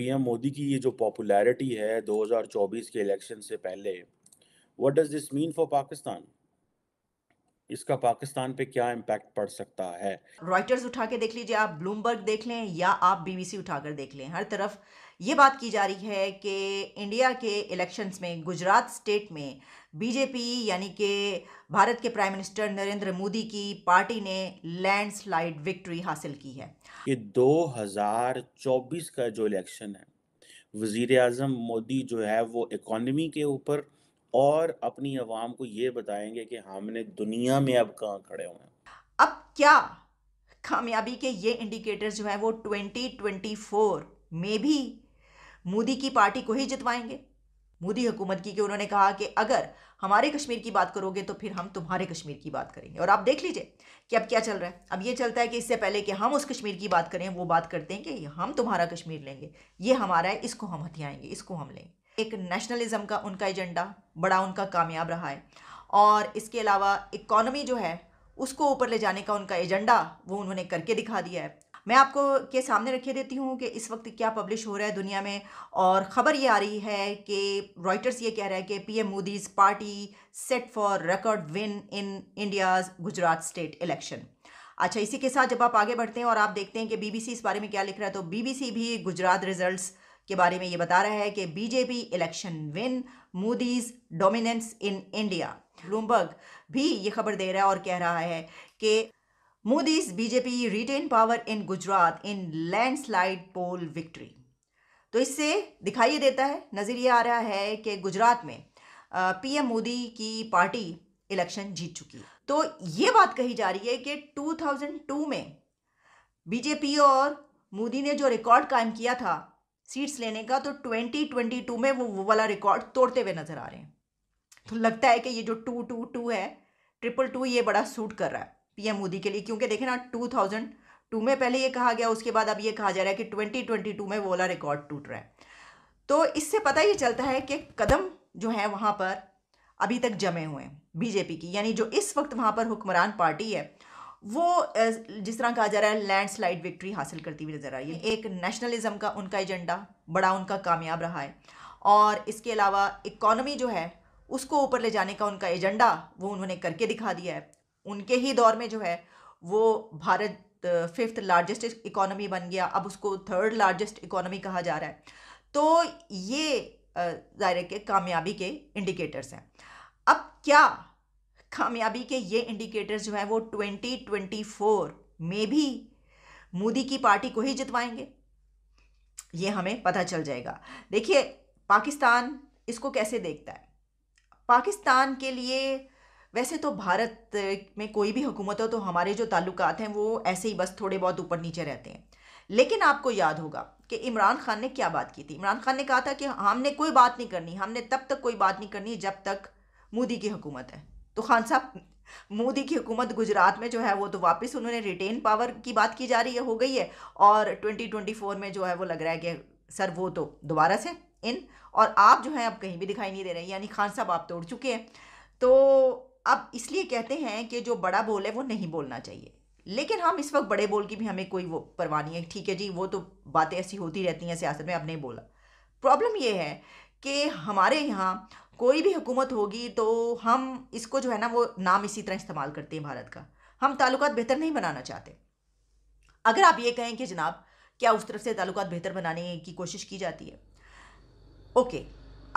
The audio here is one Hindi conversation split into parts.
पीएम मोदी की ये जो पॉपुलैरिटी है 2024 के इलेक्शन से पहले what does this mean for Pakistan इसका पाकिस्तान पे क्या इम्पैक्ट पड़ सकता है रॉयटर्स उठा के देख लीजिए आप ब्लूमबर्ग देख लें या आप बीबीसी उठाकर देख लें हर तरफ ये बात की जा रही है कि इंडिया के इलेक्शंस में गुजरात स्टेट में बीजेपी यानी कि भारत के प्राइम मिनिस्टर नरेंद्र मोदी की पार्टी ने लैंडस्लाइड विक्ट्री हासिल की है ये 2024 का जो इलेक्शन है वजीर अजम मोदी जो है वो इकोनमी के ऊपर और अपनी आवाम को ये बताएंगे कि हमने दुनिया में अब कहाँ खड़े हुए हैं अब क्या कामयाबी के ये इंडिकेटर्स जो हैं वो 2024 में भी मोदी की पार्टी को ही जितवाएंगे मोदी हुकूमत की कि उन्होंने कहा कि अगर हमारे कश्मीर की बात करोगे तो फिर हम तुम्हारे कश्मीर की बात करेंगे और आप देख लीजिए कि अब क्या चल रहा है अब ये चलता है कि इससे पहले कि हम उस कश्मीर की बात करें वो बात करते हैं कि हम तुम्हारा कश्मीर लेंगे ये हमारा है इसको हम हथियाएंगे इसको हम लेंगे एक नेशनलिज्म का उनका एजेंडा बड़ा उनका कामयाब रहा है और इसके अलावा इकॉनमी जो है उसको ऊपर ले जाने का उनका एजेंडा वो उन्होंने करके दिखा दिया है मैं आपको के सामने रखे देती हूँ कि इस वक्त क्या पब्लिश हो रहा है दुनिया में और ख़बर ये आ रही है कि रॉयटर्स ये कह रहा है कि PM Modi's party set for record win in India's Gujarat state election अच्छा इसी के साथ जब आप आगे बढ़ते हैं और आप देखते हैं कि बीबीसी इस बारे में क्या लिख रहा है तो बीबीसी भी गुजरात रिजल्ट्स के बारे में ये बता रहा है कि BJP election win Modi's dominance in India Bloomberg भी ये खबर दे रहा है और कह रहा है कि Modi's BJP retain power in Gujarat in landslide poll victory तो इससे दिखाई देता है नज़र ये आ रहा है कि गुजरात में पीएम मोदी की पार्टी इलेक्शन जीत चुकी है तो ये बात कही जा रही है कि 2002 में बीजेपी और मोदी ने जो रिकॉर्ड कायम किया था सीट्स लेने का तो 2022 में वो वो वाला रिकॉर्ड तोड़ते हुए नज़र आ रहे हैं तो लगता है कि ये जो टू टू टू है ट्रिपल टू ये बड़ा सूट कर रहा है पीएम मोदी के लिए क्योंकि देखे ना टू थाउजेंड टू में पहले ये कहा गया उसके बाद अब ये कहा जा रहा है कि ट्वेंटी ट्वेंटी टू में वो रिकॉर्ड टूट रहा है तो इससे पता ये चलता है कि कदम जो है वहाँ पर अभी तक जमे हुए हैं बीजेपी की यानी जो इस वक्त वहाँ पर हुक्मरान पार्टी है वो जिस तरह कहा जा रहा है लैंडस्लाइड विक्ट्री हासिल करती हुई नज़र आ रही है एक नेशनलिज्म का उनका एजेंडा बड़ा उनका कामयाब रहा है और इसके अलावा इकोनॉमी जो है उसको ऊपर ले जाने का उनका एजेंडा वो उन्होंने करके दिखा दिया है उनके ही दौर में जो है वो भारत फिफ्थ लार्जेस्ट इकोनॉमी बन गया अब उसको थर्ड लार्जेस्ट इकोनॉमी कहा जा रहा है तो ये ज़ाहिर के कामयाबी के इंडिकेटर्स हैं अब क्या कामयाबी के ये इंडिकेटर्स जो हैं वो 2024 में भी मोदी की पार्टी को ही जितवाएंगे ये हमें पता चल जाएगा देखिए पाकिस्तान इसको कैसे देखता है पाकिस्तान के लिए वैसे तो भारत में कोई भी हुकूमत हो तो हमारे जो ताल्लुकात हैं वो ऐसे ही बस थोड़े बहुत ऊपर नीचे रहते हैं लेकिन आपको याद होगा कि इमरान खान ने क्या बात की थी इमरान खान ने कहा था कि हमने कोई बात नहीं करनी हमने तब तक कोई बात नहीं करनी जब तक मोदी की हुकूमत है तो खान साहब मोदी की हुकूमत गुजरात में जो है वो तो वापस उन्होंने रिटेन पावर की बात की जा रही है हो गई है और 2024 में जो है वो लग रहा है कि सर वो तो दोबारा से इन और आप जो है अब कहीं भी दिखाई नहीं दे रहे यानी खान साहब आप तोड़ चुके हैं तो अब इसलिए कहते हैं कि जो बड़ा बोल है वो नहीं बोलना चाहिए लेकिन हम इस वक्त बड़े बोल की भी हमें कोई वो परवाह नहीं है ठीक है जी वो तो बातें ऐसी होती रहती हैं सियासत में अब नहीं बोला प्रॉब्लम ये है कि हमारे यहाँ कोई भी हुकूमत होगी तो हम इसको जो है ना वो नाम इसी तरह इस्तेमाल करते हैं भारत का हम ताल्लुक बेहतर नहीं बनाना चाहते अगर आप ये कहें कि जनाब क्या उस तरफ से ताल्लुक बेहतर बनाने की कोशिश की जाती है ओके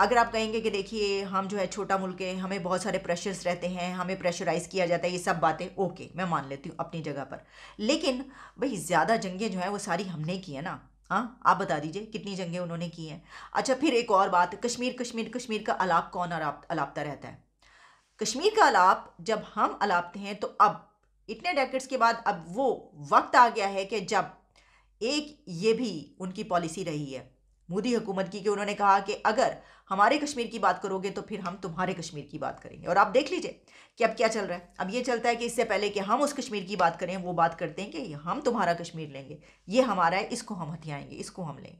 अगर आप कहेंगे कि देखिए हम जो है छोटा मुल्क है हमें बहुत सारे प्रेशर्स रहते हैं हमें प्रेशराइज़ किया जाता है ये सब बातें ओके मैं मान लेती हूँ अपनी जगह पर लेकिन भाई ज़्यादा जंगें जो हैं वो सारी हमने की है ना हाँ आप बता दीजिए कितनी जंगें उन्होंने की हैं अच्छा फिर एक और बात कश्मीर कश्मीर कश्मीर का अलाप कौन अलापता रहता है कश्मीर का अलाप जब हम अलापते हैं तो अब इतने डेकेट्स के बाद अब वो वक्त आ गया है कि जब एक ये भी उनकी पॉलिसी रही है मोदी हुकूमत की कि उन्होंने कहा कि अगर हमारे कश्मीर की बात करोगे तो फिर हम तुम्हारे कश्मीर की बात करेंगे और आप देख लीजिए कि अब क्या चल रहा है अब ये चलता है कि इससे पहले कि हम उस कश्मीर की बात करें वो बात करते हैं कि हम तुम्हारा कश्मीर लेंगे ये हमारा है इसको हम हथियाएंगे इसको हम लेंगे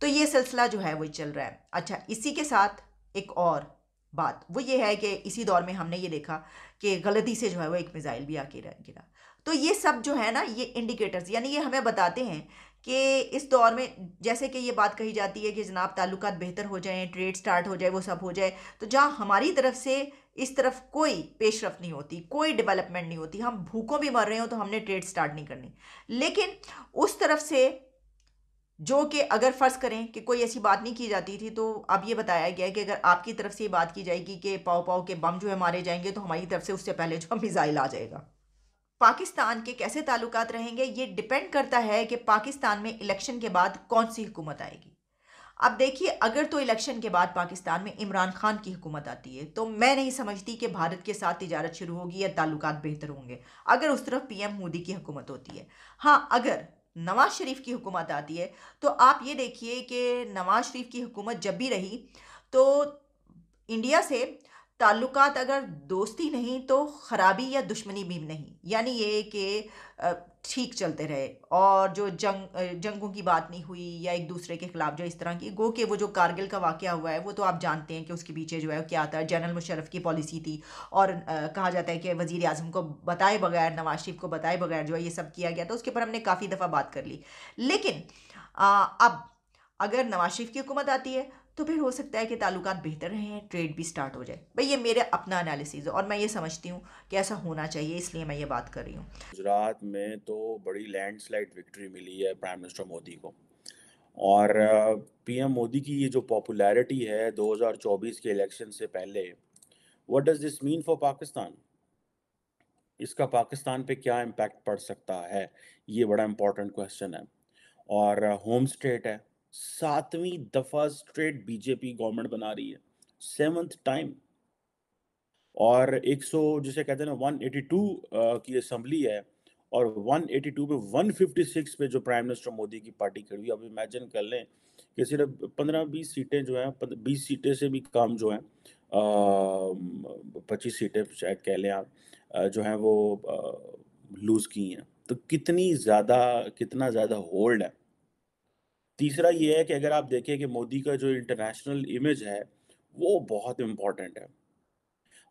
तो ये सिलसिला जो है वो चल रहा है अच्छा इसी के साथ एक और बात वो ये है कि इसी दौर में हमने ये देखा कि गलती से जो है वो एक मिज़ाइल भी आके गिरा तो ये सब जो है ना ये इंडिकेटर्स यानी ये हमें बताते हैं कि इस दौर में जैसे कि ये बात कही जाती है कि जनाब ताल्लुक बेहतर हो जाएँ ट्रेड स्टार्ट हो जाए वो सब हो जाए तो जहाँ हमारी तरफ से इस तरफ कोई पेशरफ नहीं होती कोई डेवलपमेंट नहीं होती हम भूखों भी मर रहे हो तो हमने ट्रेड स्टार्ट नहीं करनी लेकिन उस तरफ से जो कि अगर फ़र्ज़ करें कि कोई ऐसी बात नहीं की जाती थी तो अब ये बताया गया है कि अगर आपकी तरफ से ये बात की जाएगी कि पाओ पाओ के बम जो है मारे जाएंगे तो हमारी तरफ से उससे पहले जो मिज़ाइल आ जाएगा पाकिस्तान के कैसे ताल्लुक रहेंगे ये डिपेंड करता है कि पाकिस्तान में इलेक्शन के बाद कौन सी हुकूमत आएगी अब देखिए अगर तो इलेक्शन के बाद पाकिस्तान में इमरान खान की हुकूमत आती है तो मैं नहीं समझती कि भारत के साथ तजारत शुरू होगी या ताल्लुक बेहतर होंगे अगर उस तरफ पीएम मोदी की हुकूमत होती है हाँ अगर नवाज शरीफ की हुकूमत आती है तो आप ये देखिए कि नवाज शरीफ की हुकूमत जब भी रही तो इंडिया से ताल्लुकात अगर दोस्ती नहीं तो ख़राबी या दुश्मनी भी नहीं यानी ये कि ठीक चलते रहे और जो जंग जंगों की बात नहीं हुई या एक दूसरे के ख़िलाफ़ जो इस तरह की गो के वो जो कारगिल का वाक़ हुआ है वो तो आप जानते हैं कि उसके पीछे जो है क्या था जनरल मुशरफ की पॉलिसी थी और आ, कहा जाता है कि वज़ी अजम को बताए बगैर नवाज शरीफ को बताए बगैर जो है ये सब किया गया था उसके ऊपर हमने काफ़ी दफ़ा बात कर ली लेकिन आ, अब अगर नवाज शरीफ की हुकूमत आती है तो फिर हो सकता है कि ताल्लुक बेहतर रहे हैं ट्रेड भी स्टार्ट हो जाए भाई ये मेरा अपना एनालिसिस है और मैं ये समझती हूँ कि ऐसा होना चाहिए इसलिए मैं ये बात कर रही हूँ गुजरात में तो बड़ी लैंडस्लाइड विक्ट्री मिली है प्राइम मिनिस्टर मोदी को और पीएम मोदी की ये जो पॉपुलैरिटी है 2024 के इलेक्शन से पहले what does this mean for Pakistan इसका पाकिस्तान पे क्या इम्पैक्ट पड़ सकता है ये बड़ा इम्पोर्टेंट क्वेश्चन है और होम स्टेट है सातवीं दफा स्ट्रेट बीजेपी गवर्नमेंट बना रही है सेवंथ टाइम और 100 जिसे कहते हैं ना 182 की असम्बली है और 182 पे 156 पे जो प्राइम मिनिस्टर मोदी की पार्टी खड़ी हुई अब इमेजिन कर लें कि सिर्फ 15-20 सीटें जो हैं 20 सीटें से भी कम जो हैं पच्चीस सीटें शायद कह लें आप जो हैं वो लूज़ की हैं तो कितनी ज़्यादा कितना ज़्यादा होल्ड है तीसरा ये है कि अगर आप देखें कि मोदी का जो इंटरनेशनल इमेज है वो बहुत इम्पॉर्टेंट है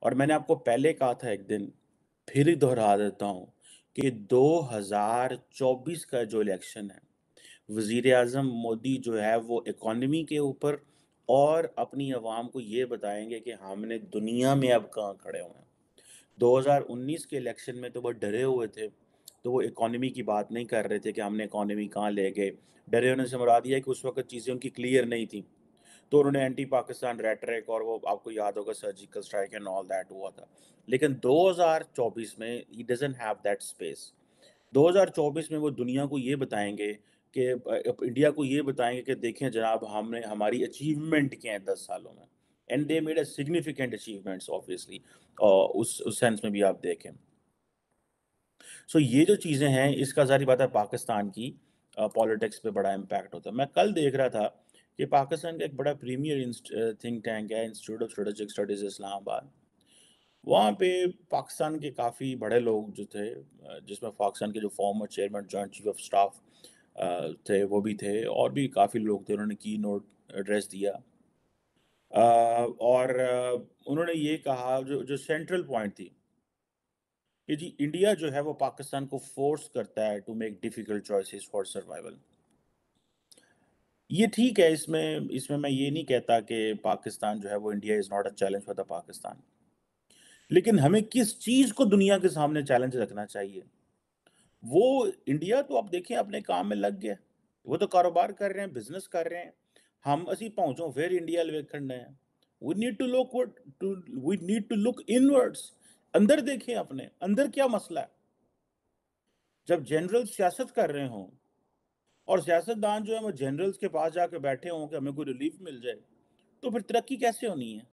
और मैंने आपको पहले कहा था एक दिन फिर दोहरा देता हूँ कि 2024 का जो इलेक्शन है वजीर अजम मोदी जो है वो इकॉनमी के ऊपर और अपनी आवाम को ये बताएंगे कि हमने दुनिया में अब कहाँ खड़े हुए हैं 2019 के इलेक्शन में तो वह डरे हुए थे तो वो इकोनॉमी की बात नहीं कर रहे थे कि हमने इकोनॉमी कहाँ ले गए डरे होने से मुराद यह है कि उस वक्त चीज़ें उनकी क्लियर नहीं थी तो उन्होंने एंटी पाकिस्तान रेटरिक और वो आपको याद होगा surgical strike and all that हुआ था लेकिन 2024 में he doesn't have that space 2024 में वो दुनिया को ये बताएंगे कि इंडिया को ये बताएंगे कि देखें जनाब हमने हमारी अचीवमेंट क्या है दस सालों में and they made a significant achievements obviously उस उस सेंस में भी आप देखें सो ये जो चीज़ें हैं इसका सारी बात है पाकिस्तान की पॉलिटिक्स पे बड़ा इम्पैक्ट होता है मैं कल देख रहा था कि पाकिस्तान का एक बड़ा प्रीमियर थिंक टैंक है Institute of Strategic Studies Islamabad वहाँ पे पाकिस्तान के काफ़ी बड़े लोग जो थे जिसमें पाकिस्तान के जो former chairman joint chief of staff थे वो भी थे और भी काफ़ी लोग थे उन्होंने की नोट एड्रेस दिया और उन्होंने ये कहा जो जो सेंट्रल पॉइंट थी कि जी इंडिया जो है वो पाकिस्तान को फोर्स करता है to make difficult choices for survival ये ठीक है इसमें इसमें मैं ये नहीं कहता कि पाकिस्तान जो है वो India is not a challenge for the Pakistan लेकिन हमें किस चीज़ को दुनिया के सामने चैलेंज रखना चाहिए वो इंडिया तो आप देखें अपने काम में लग गया वो तो कारोबार कर रहे हैं बिजनेस कर रहे हैं हम असी पहुंचो फिर इंडिया ਲਈ ਵੇਖਣ ਨੇ we need to look what to we need to अंदर देखें अपने अंदर क्या मसला है जब जनरल सियासत कर रहे हों और सियासतदान जो है वो जनरल्स के पास जाके बैठे हों कि हमें कोई रिलीफ मिल जाए तो फिर तरक्की कैसे होनी है